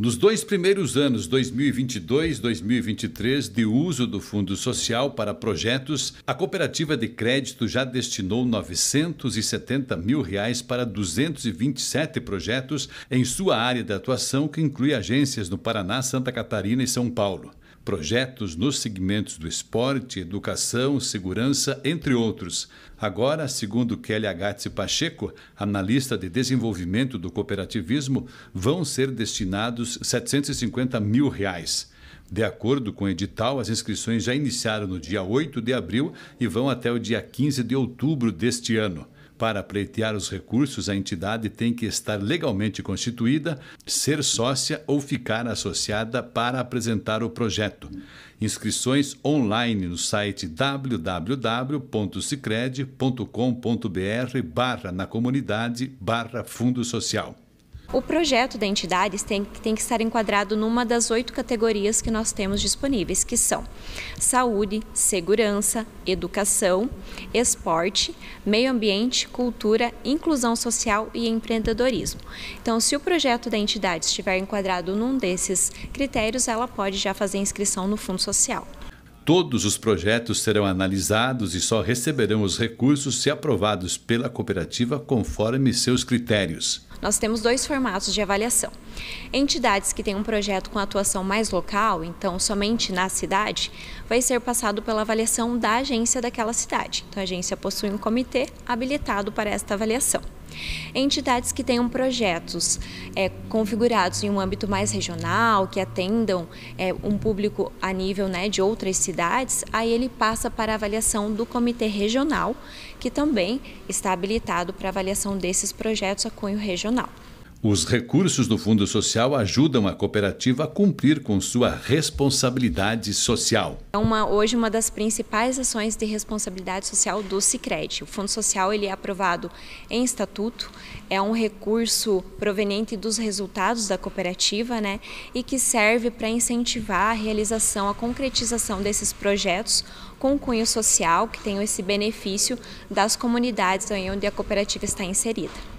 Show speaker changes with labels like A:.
A: Nos dois primeiros anos, 2022 e 2023, de uso do Fundo Social para projetos, a cooperativa de crédito já destinou 970 mil reais para 227 projetos em sua área de atuação, que inclui agências no Paraná, Santa Catarina e São Paulo projetos nos segmentos do esporte, educação, segurança, entre outros. Agora, segundo Kelly Agatzi Pacheco, analista de desenvolvimento do cooperativismo, vão ser destinados 750 mil. Reais. De acordo com o edital, as inscrições já iniciaram no dia 8 de abril e vão até o dia 15 de outubro deste ano. Para pleitear os recursos, a entidade tem que estar legalmente constituída, ser sócia ou ficar associada para apresentar o projeto. Inscrições online no site www.cicred.com.br barra na comunidade barra fundo social.
B: O projeto da entidade tem, tem que estar enquadrado numa das oito categorias que nós temos disponíveis, que são saúde, segurança, educação, esporte, meio ambiente, cultura, inclusão social e empreendedorismo. Então, se o projeto da entidade estiver enquadrado num desses critérios, ela pode já fazer inscrição no Fundo Social.
A: Todos os projetos serão analisados e só receberão os recursos se aprovados pela cooperativa conforme seus critérios.
B: Nós temos dois formatos de avaliação. Entidades que têm um projeto com atuação mais local, então somente na cidade, vai ser passado pela avaliação da agência daquela cidade. Então a agência possui um comitê habilitado para esta avaliação. Entidades que tenham projetos é, configurados em um âmbito mais regional, que atendam é, um público a nível né, de outras cidades, aí ele passa para a avaliação do comitê regional, que também está habilitado para avaliação desses projetos a cunho regional.
A: Os recursos do Fundo Social ajudam a cooperativa a cumprir com sua responsabilidade social.
B: É uma, hoje uma das principais ações de responsabilidade social do Sicredi. O Fundo Social ele é aprovado em estatuto, é um recurso proveniente dos resultados da cooperativa, né, e que serve para incentivar a realização, a concretização desses projetos com cunho social que tenham esse benefício das comunidades onde a cooperativa está inserida.